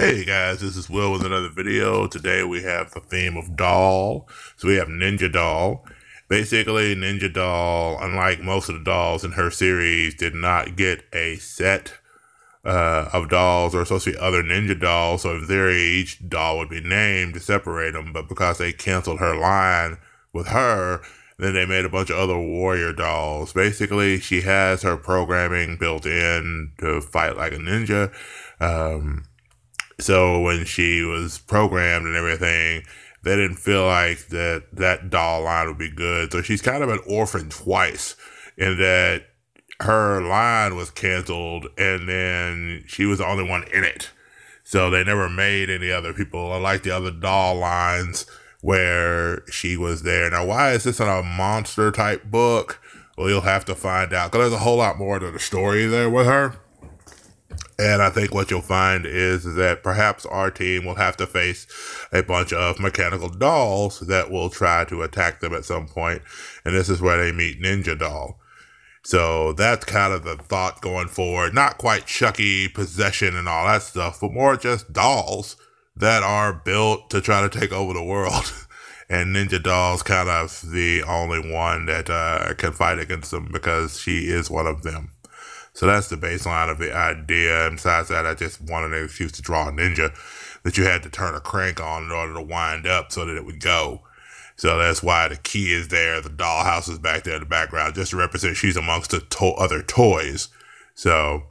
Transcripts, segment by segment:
Hey guys, this is Will with another video. Today we have the theme of doll. So we have Ninja Doll. Basically, Ninja Doll, unlike most of the dolls in her series, did not get a set uh, of dolls or supposed to be other Ninja Dolls. So in theory, each doll would be named to separate them. But because they canceled her line with her, then they made a bunch of other warrior dolls. Basically, she has her programming built in to fight like a ninja. Um, so when she was programmed and everything, they didn't feel like that that doll line would be good. So she's kind of an orphan twice in that her line was canceled and then she was the only one in it. So they never made any other people, like the other doll lines where she was there. Now, why is this in a monster type book? Well, you'll have to find out because there's a whole lot more to the story there with her. And I think what you'll find is, that perhaps our team will have to face a bunch of mechanical dolls that will try to attack them at some point. And this is where they meet Ninja Doll. So that's kind of the thought going forward. Not quite Chucky possession and all that stuff, but more just dolls that are built to try to take over the world. and Ninja Doll's kind of the only one that uh, can fight against them because she is one of them. So that's the baseline of the idea. And besides that, I just wanted an excuse to draw a ninja that you had to turn a crank on in order to wind up so that it would go. So that's why the key is there. The dollhouse is back there in the background just to represent she's amongst the to- other toys. So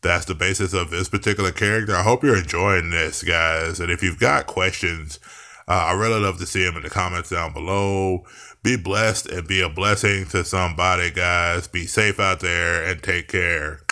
that's the basis of this particular character. I hope you're enjoying this, guys. And if you've got questions, uh, I really love to see them in the comments down below. Be blessed and be a blessing to somebody, guys. Be safe out there and take care.